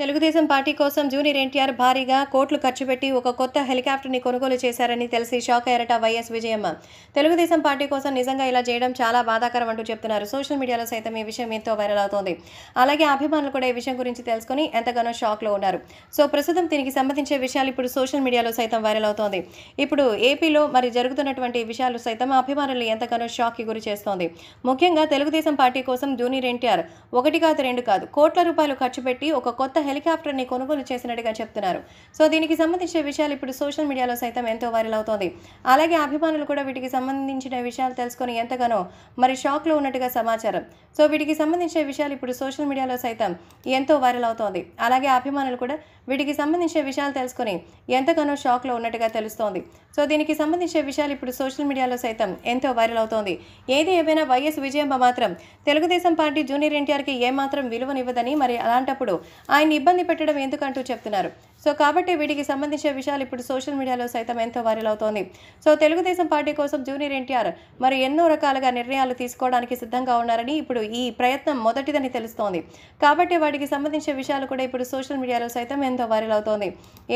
Telugu Desam party కోసం junior NTR భారీగా కోట్లు ఖర్చు పెట్టి ఒక కొత్త హెలికాప్టర్ని కొనుగోలు చేశారని తెలిసి షాక్ అయ్యారట వైఎస్ విజయమ్మ తెలుగుదేశం పార్టీ కోసం నిజంగా ఇలా చేయడం చాలా బాధాకరం అంటూ చెప్తున్నారు సోషల్ మీడియాలో సైతం ఈ విషయం ఎంతో వైరల్ అవుతోంది అలాగే అభిమానులు కూడా ఈ విషయం గురించి తెలుసుకుని ఎంతగానో షాక్లో ఉన్నారు సో ప్రస్తుతం దీనికి సంబంధించే విషయాలు ఇప్పుడు సోషల్ మీడియాలో సైతం వైరల్ అవుతోంది ఇప్పుడు ఏపీలో మరి జరుగుతున్నటువంటి విషయాలు సైతం అభిమానులు ఎంతగానో షాక్కి గురి చేస్తోంది ముఖ్యంగా తెలుగుదేశం పార్టీ కోసం జూనియర్ ఎన్టీఆర్ ఒకటి కాదు రెండు కాదు కోట్ల రూపాయలు ఖర్చు పెట్టి ఒక కొత్త హెలికాప్టర్ని కొనుగోలు చేసినట్టుగా చెప్తున్నారు సో దీనికి సంబంధించిన విషయాలు ఇప్పుడు సోషల్ మీడియాలో సైతం ఎంతో వైరల్ అవుతోంది అలాగే అభిమానులు కూడా వీటికి సంబంధించిన విషయాలు తెలుసుకొని ఎంతగానో మరి షాక్లో ఉన్నట్టుగా సమాచారం సో వీటికి సంబంధించిన విషయాలు ఇప్పుడు సోషల్ మీడియాలో సైతం ఎంతో వైరల్ అవుతోంది అలాగే అభిమానులు కూడా వీటికి సంబంధించిన విషయాలు తెలుసుకొని ఎంతగానో షాక్లో ఉన్నట్టుగా తెలుస్తోంది సో దీనికి సంబంధించిన విషయాలు ఇప్పుడు సోషల్ మీడియాలో సైతం ఎంతో వైరల్ అవుతోంది ఏది ఏమైనా వైఎస్ విజయంబ మాత్రం తెలుగుదేశం పార్టీ జూనియర్ ఎన్టీఆర్కి ఏమాత్రం విలువనివ్వదని మరి అలాంటప్పుడు ఆయన ఇబ్బంది పెట్టడం ఎందుకంటూ చెప్తున్నారు సో కాబట్టి వీటికి సంబంధించిన విషయాలు ఇప్పుడు సోషల్ మీడియాలో సైతం ఎంతో వైరల్ అవుతోంది సో తెలుగుదేశం పార్టీ కోసం జూనియర్ ఎన్టీఆర్ మరి ఎన్నో రకాలుగా నిర్ణయాలు తీసుకోవడానికి సిద్ధంగా ఉన్నారని ఇప్పుడు ఈ ప్రయత్నం మొదటిదని తెలుస్తోంది కాబట్టి వాటికి సంబంధించిన విషయాలు కూడా ఇప్పుడు సోషల్ మీడియాలో సైతం ఎంతో వైరల్ అవుతోంది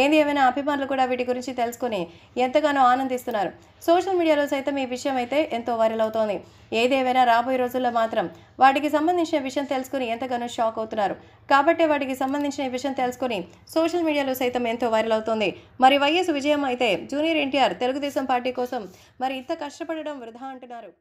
ఏంది ఏమైనా అభిమానులు కూడా వీటి గురించి తెలుసుకుని ఎంతగానో ఆనందిస్తున్నారు సోషల్ మీడియాలో సైతం ఈ విషయం అయితే ఎంతో వైరల్ అవుతోంది ఏదేమైనా రాబోయే రోజుల్లో మాత్రం వాటికి సంబంధించిన విషయం తెలుసుకుని ఎంతగానో షాక్ అవుతున్నారు కాబట్టి వాటికి సంబంధించిన విషయం తెలుసుకుని సోషల్ మీడియాలో సైతం ఎంతో వైరల్ అవుతోంది మరి వైఎస్ విజయం అయితే జూనియర్ ఎన్టీఆర్ తెలుగుదేశం పార్టీ కోసం మరి ఇంత కష్టపడడం వృధా అంటున్నారు